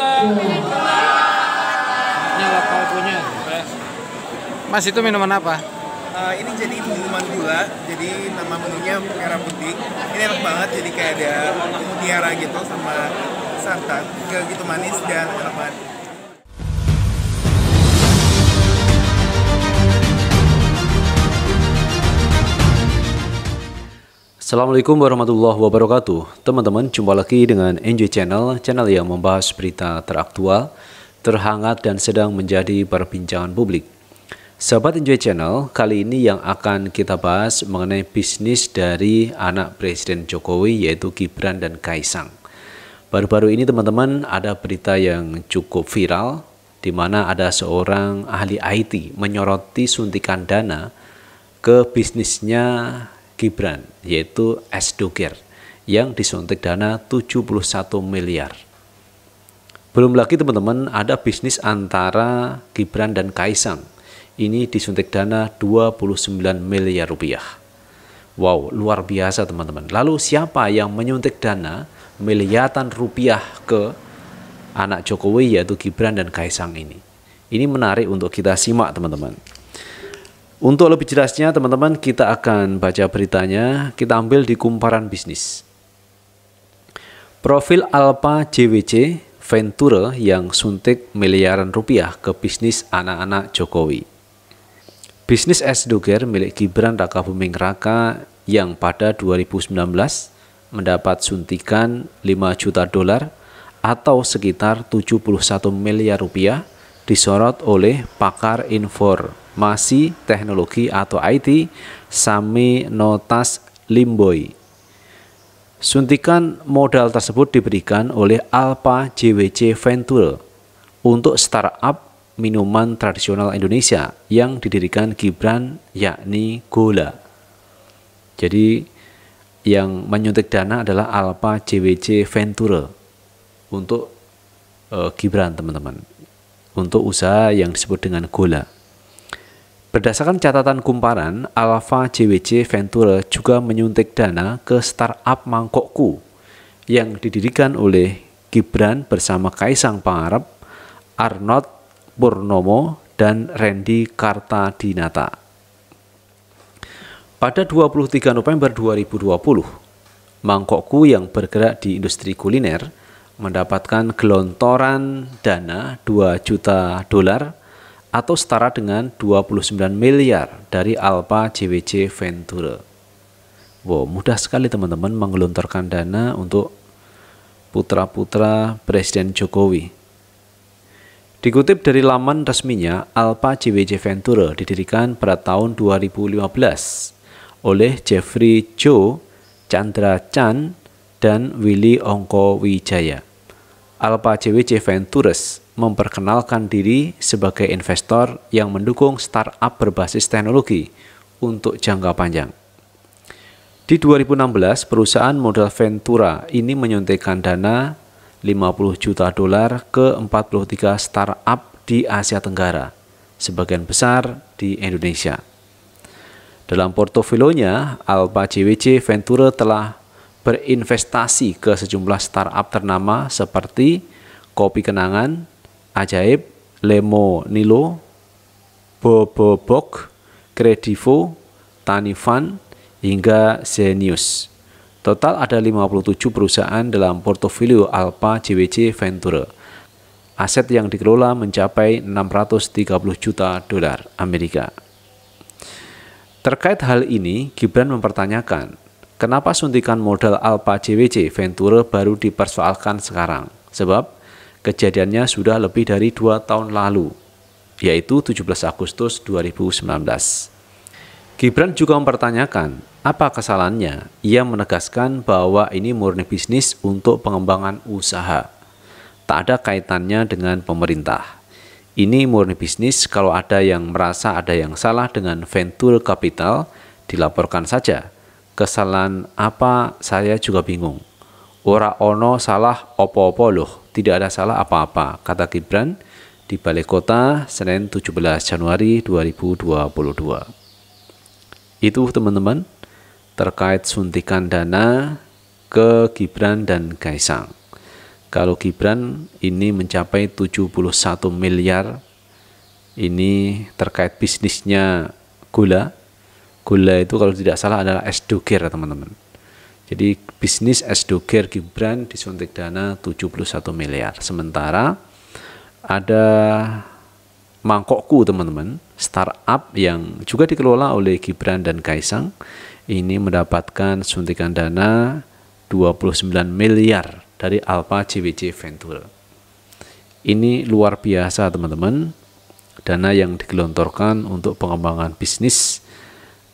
Ini lokal punya. Mas itu minuman apa? Uh, ini jadi minuman gula, jadi nama menunya merah putih. Ini enak banget, jadi kayak ada mutiara gitu sama santan, gitu manis dan enak banget. Assalamualaikum warahmatullahi wabarakatuh. Teman-teman, jumpa lagi dengan NJ Channel, channel yang membahas berita teraktual, terhangat dan sedang menjadi perbincangan publik. Sahabat NJ Channel, kali ini yang akan kita bahas mengenai bisnis dari anak Presiden Jokowi yaitu Gibran dan Kaisang. Baru-baru ini teman-teman ada berita yang cukup viral di mana ada seorang ahli IT menyoroti suntikan dana ke bisnisnya Gibran yaitu S. Dukir yang disuntik dana 71 miliar. Belum lagi teman-teman ada bisnis antara Gibran dan Kaisang. Ini disuntik dana 29 miliar rupiah. Wow, luar biasa teman-teman. Lalu siapa yang menyuntik dana miliaran rupiah ke anak Jokowi yaitu Gibran dan Kaisang ini? Ini menarik untuk kita simak teman-teman. Untuk lebih jelasnya teman-teman kita akan baca beritanya, kita ambil di kumparan bisnis. Profil Alpa JWC Ventura yang suntik miliaran rupiah ke bisnis anak-anak Jokowi. Bisnis es doger milik Gibran Raka Buming Raka yang pada 2019 mendapat suntikan 5 juta dolar atau sekitar 71 miliar rupiah disorot oleh pakar informasi teknologi atau IT Sami Notas Limboy. Suntikan modal tersebut diberikan oleh Alpa JWC Venture untuk startup minuman tradisional Indonesia yang didirikan Gibran yakni Gola. Jadi yang menyuntik dana adalah Alpa JWC Venture untuk uh, Gibran teman-teman untuk usaha yang disebut dengan gula. Berdasarkan catatan kumparan, Alfa JWC Ventura juga menyuntik dana ke startup Mangkokku yang didirikan oleh Gibran bersama Kaisang Pangarep, Arnold Purnomo, dan Randy Kartadinata. Pada 23 November 2020, Mangkokku yang bergerak di industri kuliner mendapatkan gelontoran dana 2 juta dolar atau setara dengan 29 miliar dari Alpa JWC Venture. Wow, mudah sekali teman-teman menggelontorkan dana untuk putra-putra Presiden Jokowi. Dikutip dari laman resminya, Alpa JWC Venture didirikan pada tahun 2015 oleh Jeffrey Joe Chandra Chan dan Willy Ongko Wijaya. Alpa CWC Ventures memperkenalkan diri sebagai investor yang mendukung startup berbasis teknologi untuk jangka panjang. Di 2016, perusahaan modal Ventura ini menyuntikkan dana 50 juta dolar ke 43 startup di Asia Tenggara, sebagian besar di Indonesia. Dalam portofolionya, Alpa CWC Ventura telah berinvestasi ke sejumlah startup ternama seperti Kopi Kenangan, Ajaib, Lemo Nilo, Bobobok, Kredivo, Tanifan, hingga Zenius. Total ada 57 perusahaan dalam portofolio Alpa JWC Venture. Aset yang dikelola mencapai 630 juta dolar Amerika. Terkait hal ini, Gibran mempertanyakan Kenapa suntikan modal Alpa JWC Venture baru dipersoalkan sekarang? Sebab kejadiannya sudah lebih dari dua tahun lalu, yaitu 17 Agustus 2019. Gibran juga mempertanyakan apa kesalahannya. Ia menegaskan bahwa ini murni bisnis untuk pengembangan usaha. Tak ada kaitannya dengan pemerintah. Ini murni bisnis kalau ada yang merasa ada yang salah dengan Venture Capital, dilaporkan saja kesalahan apa saya juga bingung. Ora ono salah opo-opo loh, tidak ada salah apa-apa, kata Gibran di Balai Kota Senin 17 Januari 2022. Itu teman-teman terkait suntikan dana ke Gibran dan Kaisang. Kalau Gibran ini mencapai 71 miliar ini terkait bisnisnya gula Gula itu kalau tidak salah adalah es doger teman-teman. Jadi bisnis es doger Gibran disuntik dana 71 miliar. Sementara ada Mangkokku teman-teman, startup yang juga dikelola oleh Gibran dan Kaisang ini mendapatkan suntikan dana 29 miliar dari alpha CWC Venture. Ini luar biasa teman-teman, dana yang digelontorkan untuk pengembangan bisnis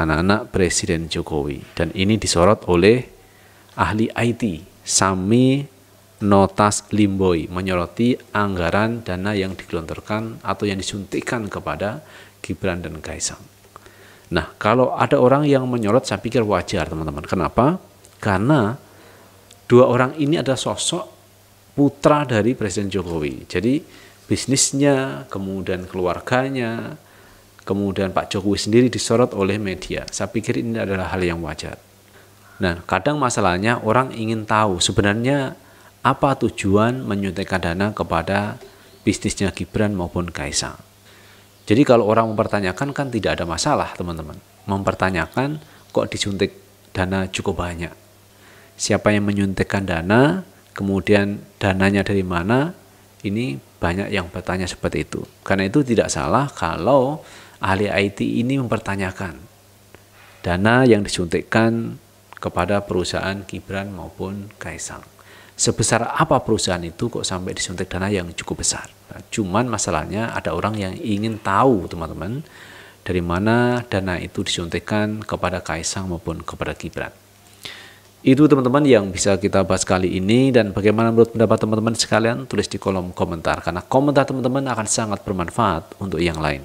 anak-anak Presiden Jokowi dan ini disorot oleh ahli IT Sami Notas Limboi menyoroti anggaran dana yang digelontorkan atau yang disuntikkan kepada Gibran dan Kaisang. Nah, kalau ada orang yang menyorot saya pikir wajar teman-teman. Kenapa? Karena dua orang ini ada sosok putra dari Presiden Jokowi. Jadi bisnisnya, kemudian keluarganya, kemudian Pak Jokowi sendiri disorot oleh media. Saya pikir ini adalah hal yang wajar. Nah, kadang masalahnya orang ingin tahu sebenarnya apa tujuan menyuntikkan dana kepada bisnisnya Gibran maupun Kaisang. Jadi kalau orang mempertanyakan kan tidak ada masalah teman-teman. Mempertanyakan kok disuntik dana cukup banyak. Siapa yang menyuntikkan dana, kemudian dananya dari mana, ini banyak yang bertanya seperti itu. Karena itu tidak salah kalau ahli IT ini mempertanyakan dana yang disuntikkan kepada perusahaan Gibran maupun Kaisang. Sebesar apa perusahaan itu kok sampai disuntik dana yang cukup besar? Nah, cuman masalahnya ada orang yang ingin tahu teman-teman dari mana dana itu disuntikkan kepada Kaisang maupun kepada Gibran. Itu teman-teman yang bisa kita bahas kali ini dan bagaimana menurut pendapat teman-teman sekalian tulis di kolom komentar karena komentar teman-teman akan sangat bermanfaat untuk yang lain.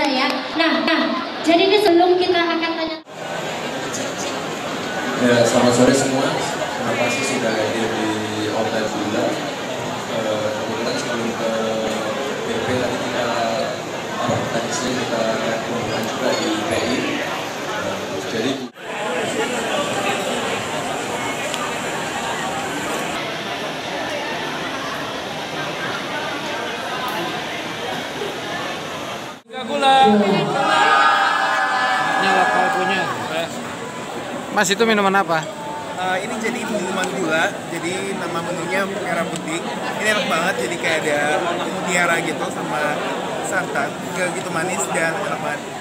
biasa ya. Nah, nah, jadi ini sebelum kita akan tanya. Ya, selamat sore semua. Terima kasih sudah hadir di hotel Bunda. Uh, eh, kemudian sebelum ke BP tadi kita apa tadi sini kita kumpulkan juga di PI. Eh, jadi Mas itu minuman apa? Uh, ini jadi minuman gula, jadi nama menunya merah putih. Ini enak banget, jadi kayak ada mutiara gitu sama santan, gitu manis dan enak banget.